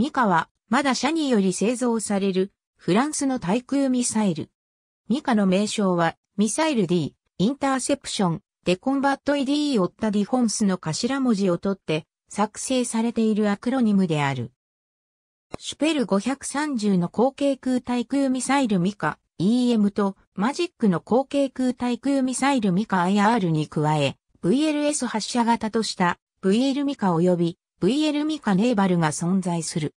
ミカは、まだャニより製造される、フランスの対空ミサイル。ミカの名称は、ミサイル D、インターセプション、デコンバット ED オッタディフォンスの頭文字を取って、作成されているアクロニムである。シュペル530の後継空対空ミサイルミカ EM とマジックの後継空対空ミサイルミカ IR に加え、VLS 発射型とした VL ミカ及び VL ミカネーバルが存在する。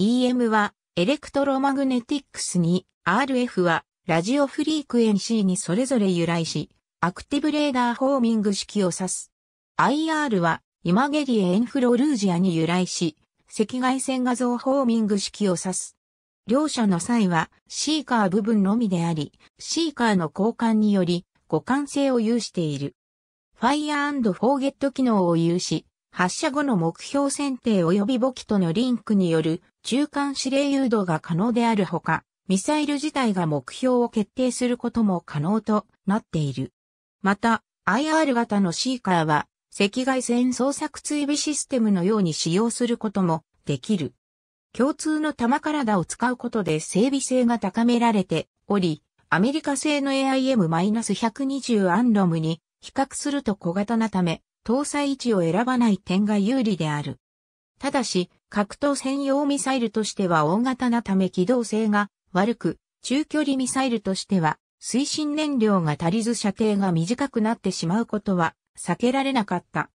EM はエレクトロマグネティックスに、RF はラジオフリークエンシーにそれぞれ由来し、アクティブレーダーホーミング式を指す。IR はイマゲリエンフロルージアに由来し、赤外線画像ホーミング式を指す。両者の際はシーカー部分のみであり、シーカーの交換により互換性を有している。Fire and Forget 機能を有し、発射後の目標選定及び簿記とのリンクによる中間指令誘導が可能であるほか、ミサイル自体が目標を決定することも可能となっている。また、IR 型のシーカーは、赤外線捜索追尾システムのように使用することもできる。共通の弾体を使うことで整備性が高められており、アメリカ製の AIM-120 アンロムに比較すると小型なため、搭載位置を選ばない点が有利である。ただし、格闘専用ミサイルとしては大型なため機動性が悪く、中距離ミサイルとしては推進燃料が足りず射程が短くなってしまうことは避けられなかった。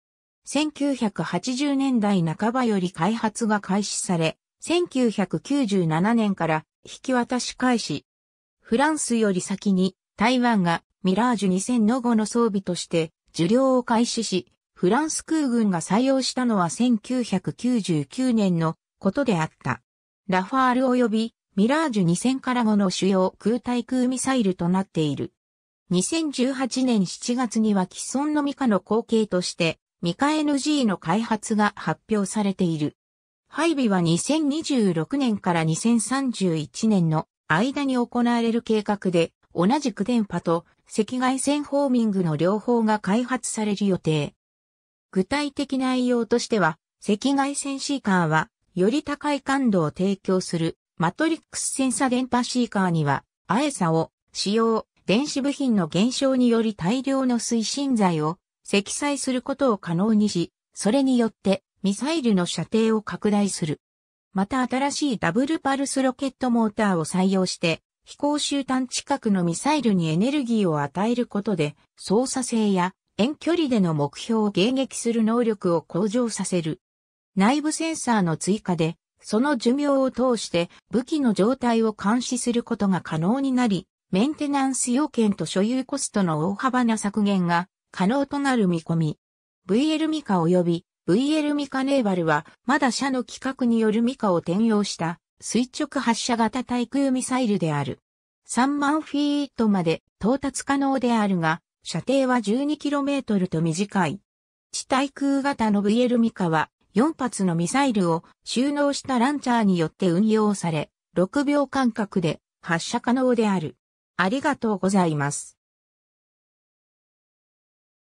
1980年代半ばより開発が開始され、1997年から引き渡し開始。フランスより先に台湾がミラージュ2 0 0後の装備として受領を開始し、フランス空軍が採用したのは1999年のことであった。ラファール及びミラージュ2000から後の主要空対空ミサイルとなっている。2018年7月には既存のミカの後継として、ミカ NG の開発が発表されている。配備は2026年から2031年の間に行われる計画で、同じく電波と赤外線ホーミングの両方が開発される予定。具体的内容としては、赤外線シーカーは、より高い感度を提供する、マトリックスセンサ電波シーカーには、アエサを使用、電子部品の減少により大量の推進剤を積載することを可能にし、それによってミサイルの射程を拡大する。また新しいダブルパルスロケットモーターを採用して飛行集団近くのミサイルにエネルギーを与えることで、操作性や遠距離での目標を迎撃する能力を向上させる。内部センサーの追加で、その寿命を通して武器の状態を監視することが可能になり、メンテナンス要件と所有コストの大幅な削減が可能となる見込み。VL ミカ及び VL ミカネーバルはまだ社の規格によるミカを転用した垂直発射型対空ミサイルである。3万フィートまで到達可能であるが、射程は 12km と短い。地対空型の VL ミカは4発のミサイルを収納したランチャーによって運用され、6秒間隔で発射可能である。ありがとうございます。